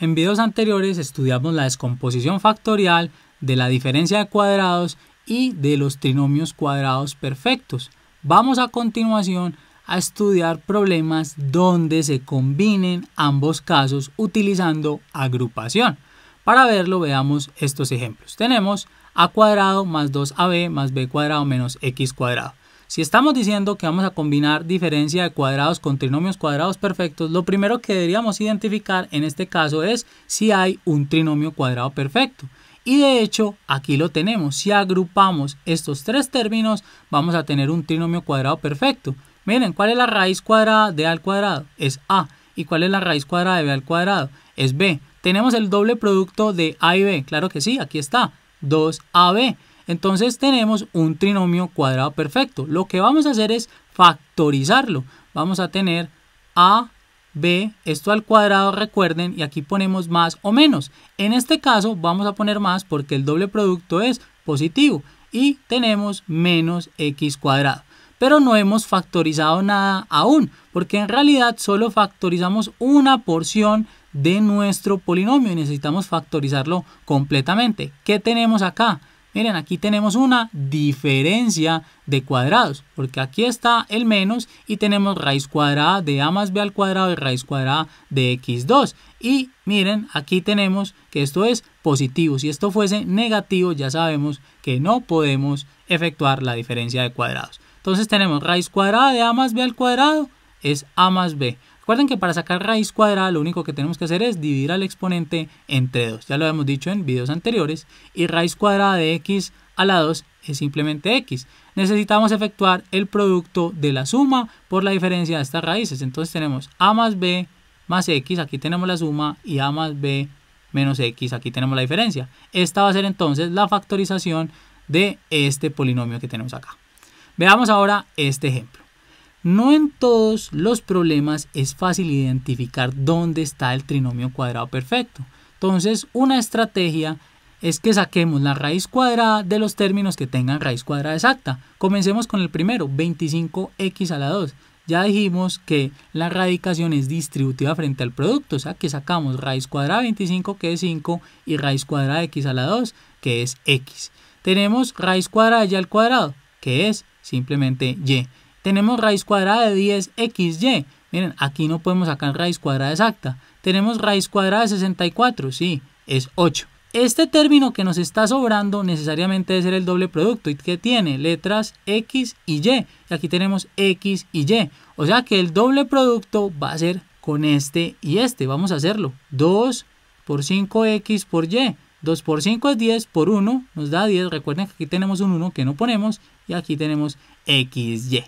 En videos anteriores estudiamos la descomposición factorial de la diferencia de cuadrados y de los trinomios cuadrados perfectos. Vamos a continuación a estudiar problemas donde se combinen ambos casos utilizando agrupación. Para verlo veamos estos ejemplos. Tenemos a cuadrado más 2ab más b cuadrado menos x cuadrado. Si estamos diciendo que vamos a combinar diferencia de cuadrados con trinomios cuadrados perfectos, lo primero que deberíamos identificar en este caso es si hay un trinomio cuadrado perfecto. Y de hecho, aquí lo tenemos. Si agrupamos estos tres términos, vamos a tener un trinomio cuadrado perfecto. Miren, ¿cuál es la raíz cuadrada de A al cuadrado? Es A. ¿Y cuál es la raíz cuadrada de B al cuadrado? Es B. Tenemos el doble producto de A y B. Claro que sí, aquí está. 2AB. Entonces tenemos un trinomio cuadrado perfecto. Lo que vamos a hacer es factorizarlo. Vamos a tener a, b, esto al cuadrado, recuerden, y aquí ponemos más o menos. En este caso vamos a poner más porque el doble producto es positivo y tenemos menos x cuadrado. Pero no hemos factorizado nada aún, porque en realidad solo factorizamos una porción de nuestro polinomio y necesitamos factorizarlo completamente. ¿Qué tenemos acá? Miren, aquí tenemos una diferencia de cuadrados, porque aquí está el menos y tenemos raíz cuadrada de a más b al cuadrado y raíz cuadrada de x2. Y miren, aquí tenemos que esto es positivo. Si esto fuese negativo, ya sabemos que no podemos efectuar la diferencia de cuadrados. Entonces tenemos raíz cuadrada de a más b al cuadrado es a más b. Recuerden que para sacar raíz cuadrada lo único que tenemos que hacer es dividir al exponente entre 2. Ya lo hemos dicho en videos anteriores. Y raíz cuadrada de x a la 2 es simplemente x. Necesitamos efectuar el producto de la suma por la diferencia de estas raíces. Entonces tenemos a más b más x, aquí tenemos la suma, y a más b menos x, aquí tenemos la diferencia. Esta va a ser entonces la factorización de este polinomio que tenemos acá. Veamos ahora este ejemplo. No en todos los problemas es fácil identificar dónde está el trinomio cuadrado perfecto. Entonces, una estrategia es que saquemos la raíz cuadrada de los términos que tengan raíz cuadrada exacta. Comencemos con el primero, 25x a la 2. Ya dijimos que la radicación es distributiva frente al producto, o sea que sacamos raíz cuadrada de 25 que es 5 y raíz cuadrada de x a la 2 que es x. Tenemos raíz cuadrada de y al cuadrado que es simplemente y. Tenemos raíz cuadrada de 10xy. Miren, aquí no podemos sacar raíz cuadrada exacta. Tenemos raíz cuadrada de 64, sí, es 8. Este término que nos está sobrando necesariamente debe ser el doble producto y qué tiene letras x y y. Aquí tenemos x y y. O sea que el doble producto va a ser con este y este. Vamos a hacerlo. 2 por 5x por y. 2 por 5 es 10, por 1 nos da 10. Recuerden que aquí tenemos un 1 que no ponemos y aquí tenemos xy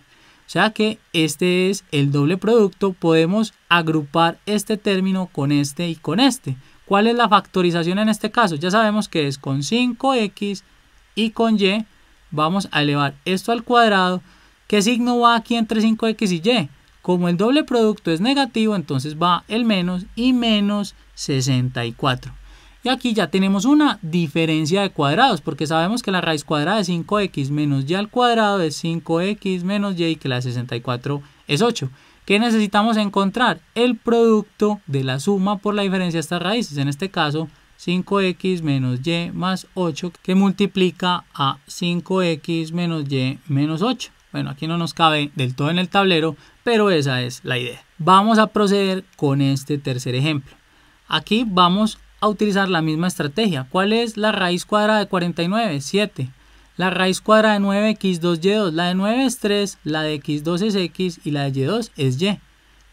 sea que este es el doble producto, podemos agrupar este término con este y con este. ¿Cuál es la factorización en este caso? Ya sabemos que es con 5x y con y. Vamos a elevar esto al cuadrado. ¿Qué signo va aquí entre 5x y y? Como el doble producto es negativo, entonces va el menos y menos 64. Y aquí ya tenemos una diferencia de cuadrados, porque sabemos que la raíz cuadrada de 5x menos y al cuadrado es 5x menos y, y que la 64 es 8. ¿Qué necesitamos encontrar? El producto de la suma por la diferencia de estas raíces, en este caso 5x menos y más 8, que multiplica a 5x menos y menos 8. Bueno, aquí no nos cabe del todo en el tablero, pero esa es la idea. Vamos a proceder con este tercer ejemplo. Aquí vamos a utilizar la misma estrategia. ¿Cuál es la raíz cuadrada de 49? 7. La raíz cuadrada de 9x2y2. La de 9 es 3, la de x2 es x y la de y2 es y.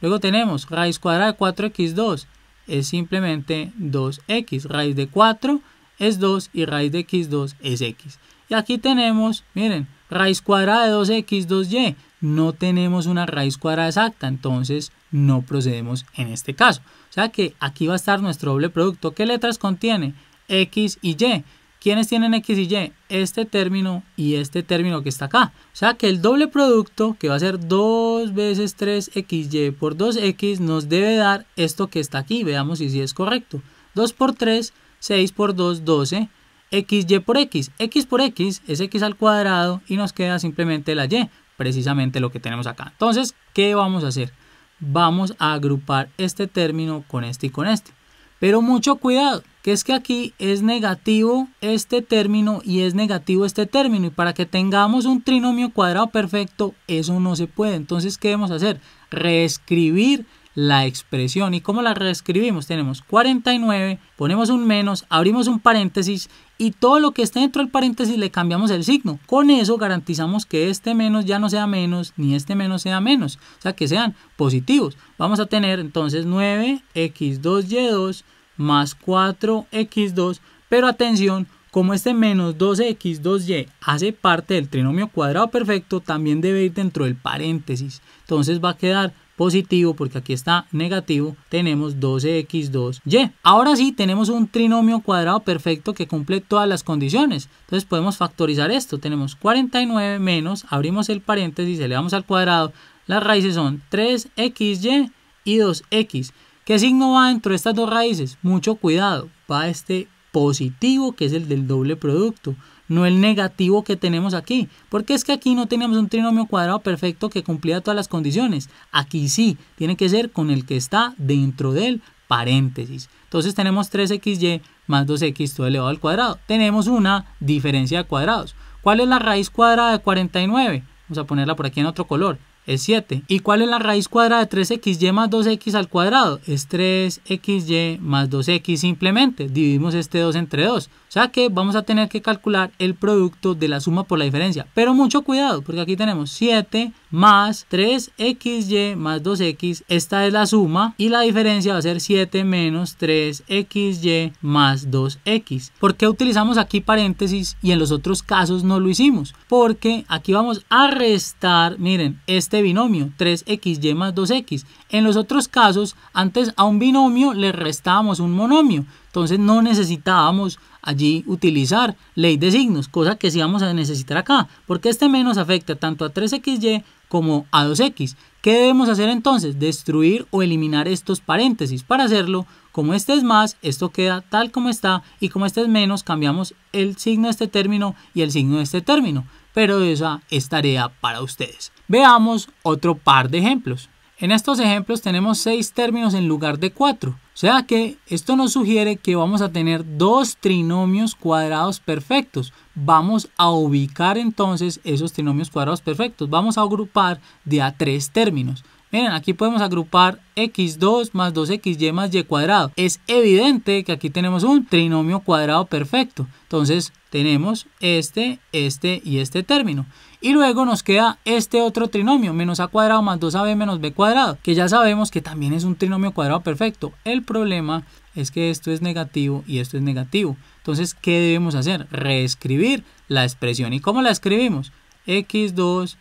Luego tenemos raíz cuadrada de 4x2 es simplemente 2x. Raíz de 4 es 2 y raíz de x2 es x. Y aquí tenemos, miren, raíz cuadrada de 2x, 2y. No tenemos una raíz cuadrada exacta, entonces no procedemos en este caso. O sea que aquí va a estar nuestro doble producto. ¿Qué letras contiene? X y Y. ¿Quiénes tienen X y Y? Este término y este término que está acá. O sea que el doble producto, que va a ser 2 veces 3XY por 2X, nos debe dar esto que está aquí. Veamos si, es correcto. 2 por 3, 6 por 2, 12. XY por X. X por X es X al cuadrado y nos queda simplemente la Y. Precisamente lo que tenemos acá. Entonces, ¿qué vamos a hacer? vamos a agrupar este término con este y con este. Pero mucho cuidado, que es que aquí es negativo este término y es negativo este término. Y para que tengamos un trinomio cuadrado perfecto, eso no se puede. Entonces, ¿qué debemos hacer? Reescribir la expresión. ¿Y cómo la reescribimos? Tenemos 49, ponemos un menos, abrimos un paréntesis y todo lo que esté dentro del paréntesis le cambiamos el signo. Con eso garantizamos que este menos ya no sea menos ni este menos sea menos. O sea, que sean positivos. Vamos a tener entonces 9x2y2 más 4x2. Pero atención, como este menos 2x, 2y hace parte del trinomio cuadrado perfecto, también debe ir dentro del paréntesis. Entonces va a quedar positivo porque aquí está negativo, tenemos 12x2y. Ahora sí tenemos un trinomio cuadrado perfecto que cumple todas las condiciones. Entonces podemos factorizar esto. Tenemos 49 menos, abrimos el paréntesis, elevamos al cuadrado. Las raíces son 3xy y 2x. ¿Qué signo va dentro de estas dos raíces? Mucho cuidado, va este positivo, que es el del doble producto, no el negativo que tenemos aquí, porque es que aquí no teníamos un trinomio cuadrado perfecto que cumplía todas las condiciones. Aquí sí, tiene que ser con el que está dentro del paréntesis. Entonces tenemos 3xy más 2x todo elevado al cuadrado. Tenemos una diferencia de cuadrados. ¿Cuál es la raíz cuadrada de 49? Vamos a ponerla por aquí en otro color es 7. ¿Y cuál es la raíz cuadrada de 3xy más 2x al cuadrado? Es 3xy más 2x simplemente. Dividimos este 2 entre 2. O sea que vamos a tener que calcular el producto de la suma por la diferencia. Pero mucho cuidado, porque aquí tenemos 7 más 3xy más 2x. Esta es la suma y la diferencia va a ser 7 menos 3xy más 2x. ¿Por qué utilizamos aquí paréntesis y en los otros casos no lo hicimos? Porque aquí vamos a restar, miren, este binomio, 3xy más 2x. En los otros casos, antes a un binomio le restábamos un monomio, entonces no necesitábamos allí utilizar ley de signos, cosa que sí vamos a necesitar acá, porque este menos afecta tanto a 3xy como a 2x. ¿Qué debemos hacer entonces? Destruir o eliminar estos paréntesis. Para hacerlo, como este es más, esto queda tal como está, y como este es menos, cambiamos el signo de este término y el signo de este término pero esa es tarea para ustedes. Veamos otro par de ejemplos. En estos ejemplos tenemos seis términos en lugar de cuatro, o sea que esto nos sugiere que vamos a tener dos trinomios cuadrados perfectos. Vamos a ubicar entonces esos trinomios cuadrados perfectos, vamos a agrupar de a tres términos. Miren, aquí podemos agrupar x2 más 2xy más y cuadrado. Es evidente que aquí tenemos un trinomio cuadrado perfecto. Entonces tenemos este, este y este término. Y luego nos queda este otro trinomio, menos a cuadrado más 2ab menos b cuadrado, que ya sabemos que también es un trinomio cuadrado perfecto. El problema es que esto es negativo y esto es negativo. Entonces, ¿qué debemos hacer? Reescribir la expresión. ¿Y cómo la escribimos? x2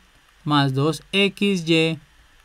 más 2xy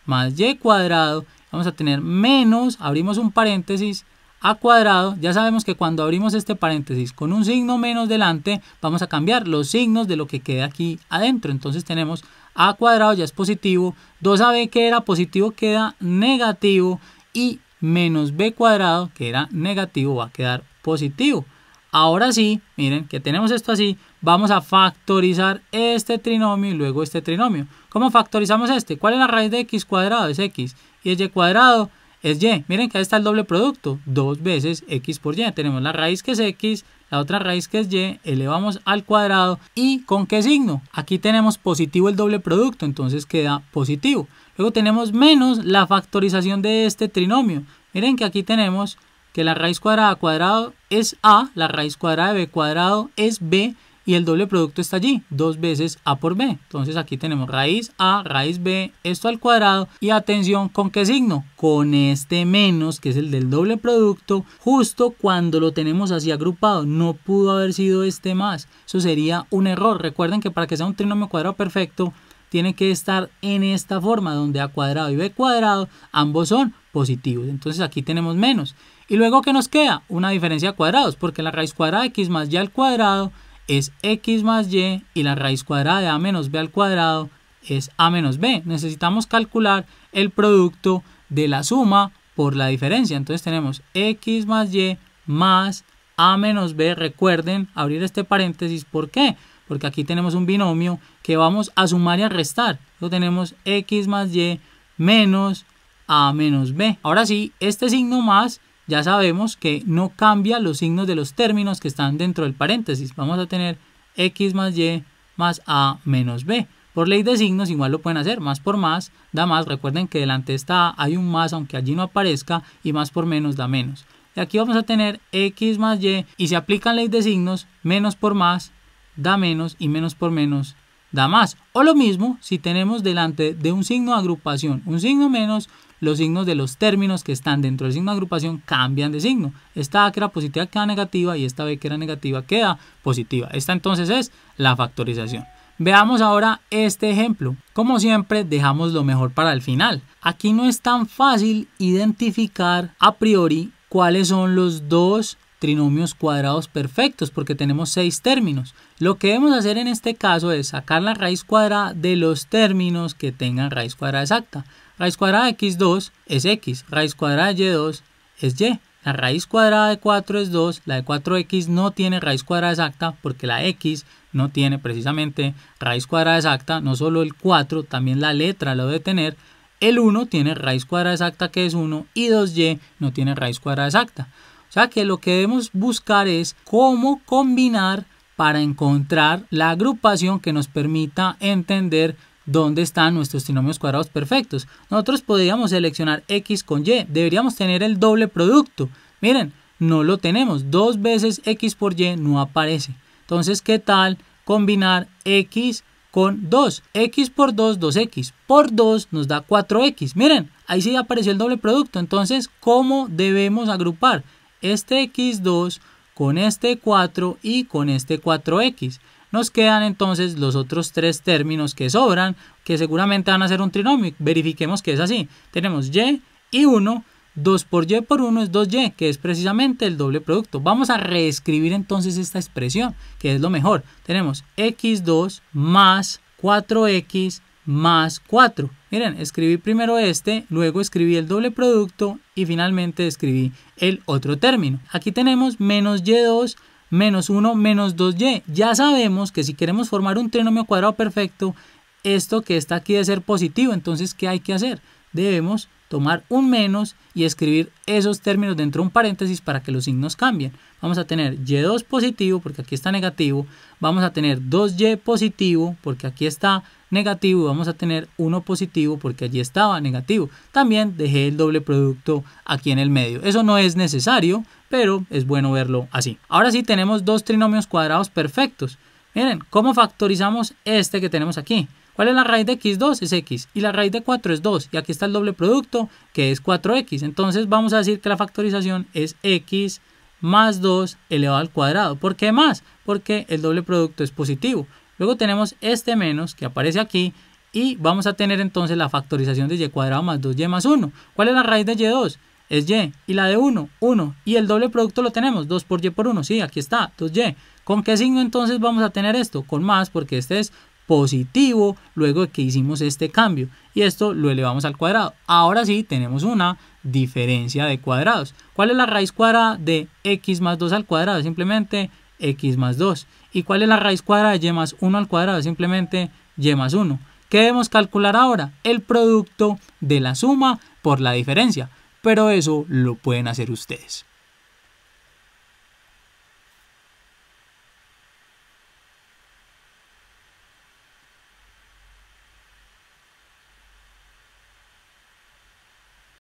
más y cuadrado, vamos a tener menos, abrimos un paréntesis, a cuadrado, ya sabemos que cuando abrimos este paréntesis con un signo menos delante, vamos a cambiar los signos de lo que queda aquí adentro. Entonces tenemos a cuadrado ya es positivo, 2ab que era positivo queda negativo y menos b cuadrado que era negativo va a quedar positivo. Ahora sí, miren que tenemos esto así, vamos a factorizar este trinomio y luego este trinomio. ¿Cómo factorizamos este? ¿Cuál es la raíz de x cuadrado? Es x. Y y cuadrado es y. Miren que ahí está el doble producto, dos veces x por y. Tenemos la raíz que es x, la otra raíz que es y, elevamos al cuadrado. ¿Y con qué signo? Aquí tenemos positivo el doble producto, entonces queda positivo. Luego tenemos menos la factorización de este trinomio. Miren que aquí tenemos que la raíz cuadrada a cuadrado es A, la raíz cuadrada de B cuadrado es B y el doble producto está allí, dos veces A por B. Entonces aquí tenemos raíz A, raíz B, esto al cuadrado y atención, ¿con qué signo? Con este menos, que es el del doble producto, justo cuando lo tenemos así agrupado, no pudo haber sido este más. Eso sería un error. Recuerden que para que sea un trinomio cuadrado perfecto, tiene que estar en esta forma, donde A cuadrado y B cuadrado ambos son positivos. Entonces aquí tenemos menos. Y luego, ¿qué nos queda? Una diferencia de cuadrados, porque la raíz cuadrada de x más y al cuadrado es x más y y la raíz cuadrada de a menos b al cuadrado es a menos b. Necesitamos calcular el producto de la suma por la diferencia. Entonces tenemos x más y más a menos b. Recuerden abrir este paréntesis. ¿Por qué? Porque aquí tenemos un binomio que vamos a sumar y a restar. Entonces tenemos x más y menos a menos b. Ahora sí, este signo más ya sabemos que no cambia los signos de los términos que están dentro del paréntesis. Vamos a tener x más y más a menos b. Por ley de signos igual lo pueden hacer, más por más da más, recuerden que delante está hay un más aunque allí no aparezca y más por menos da menos. Y aquí vamos a tener x más y y si aplican ley de signos, menos por más da menos y menos por menos da más. O lo mismo si tenemos delante de un signo de agrupación, un signo menos, los signos de los términos que están dentro del signo de agrupación cambian de signo. Esta A que era positiva queda negativa y esta B que era negativa queda positiva. Esta entonces es la factorización. Veamos ahora este ejemplo. Como siempre, dejamos lo mejor para el final. Aquí no es tan fácil identificar a priori cuáles son los dos trinomios cuadrados perfectos porque tenemos seis términos. Lo que debemos hacer en este caso es sacar la raíz cuadrada de los términos que tengan raíz cuadrada exacta. Raíz cuadrada de x2 es x, raíz cuadrada de y2 es y. La raíz cuadrada de 4 es 2, la de 4x no tiene raíz cuadrada exacta porque la x no tiene precisamente raíz cuadrada exacta, no solo el 4, también la letra lo debe tener. El 1 tiene raíz cuadrada exacta que es 1 y 2y no tiene raíz cuadrada exacta. O sea que lo que debemos buscar es cómo combinar para encontrar la agrupación que nos permita entender dónde están nuestros trinomios cuadrados perfectos. Nosotros podríamos seleccionar x con y, deberíamos tener el doble producto. Miren, no lo tenemos, dos veces x por y no aparece. Entonces, ¿qué tal combinar x con 2? x por 2, 2x, por 2 nos da 4x. Miren, ahí sí apareció el doble producto, entonces, ¿cómo debemos agrupar? este x2 con este 4 y con este 4x. Nos quedan entonces los otros tres términos que sobran, que seguramente van a ser un trinomio. Verifiquemos que es así. Tenemos y y 1, 2 por y por 1 es 2y, que es precisamente el doble producto. Vamos a reescribir entonces esta expresión, que es lo mejor. Tenemos x2 más 4x más 4. Miren, escribí primero este, luego escribí el doble producto y finalmente escribí el otro término. Aquí tenemos menos y2 menos 1 menos 2y. Ya sabemos que si queremos formar un trinomio cuadrado perfecto, esto que está aquí debe ser positivo. Entonces, ¿qué hay que hacer? Debemos tomar un menos y escribir esos términos dentro de un paréntesis para que los signos cambien. Vamos a tener y2 positivo porque aquí está negativo, vamos a tener 2y positivo porque aquí está negativo vamos a tener 1 positivo porque allí estaba negativo. También dejé el doble producto aquí en el medio. Eso no es necesario, pero es bueno verlo así. Ahora sí tenemos dos trinomios cuadrados perfectos. Miren, ¿cómo factorizamos este que tenemos aquí? ¿Cuál es la raíz de x2? Es x. Y la raíz de 4 es 2. Y aquí está el doble producto, que es 4x. Entonces vamos a decir que la factorización es x más 2 elevado al cuadrado. ¿Por qué más? Porque el doble producto es positivo. Luego tenemos este menos que aparece aquí y vamos a tener entonces la factorización de y cuadrado más 2y más 1. ¿Cuál es la raíz de y2? Es y. Y la de 1, 1. Y el doble producto lo tenemos, 2 por y por 1. Sí, aquí está, 2y. ¿Con qué signo entonces vamos a tener esto? Con más, porque este es positivo luego de que hicimos este cambio y esto lo elevamos al cuadrado. Ahora sí tenemos una diferencia de cuadrados. ¿Cuál es la raíz cuadrada de x más 2 al cuadrado? Simplemente x más 2. ¿Y cuál es la raíz cuadrada de y más 1 al cuadrado? Simplemente y más 1. ¿Qué debemos calcular ahora? El producto de la suma por la diferencia. Pero eso lo pueden hacer ustedes.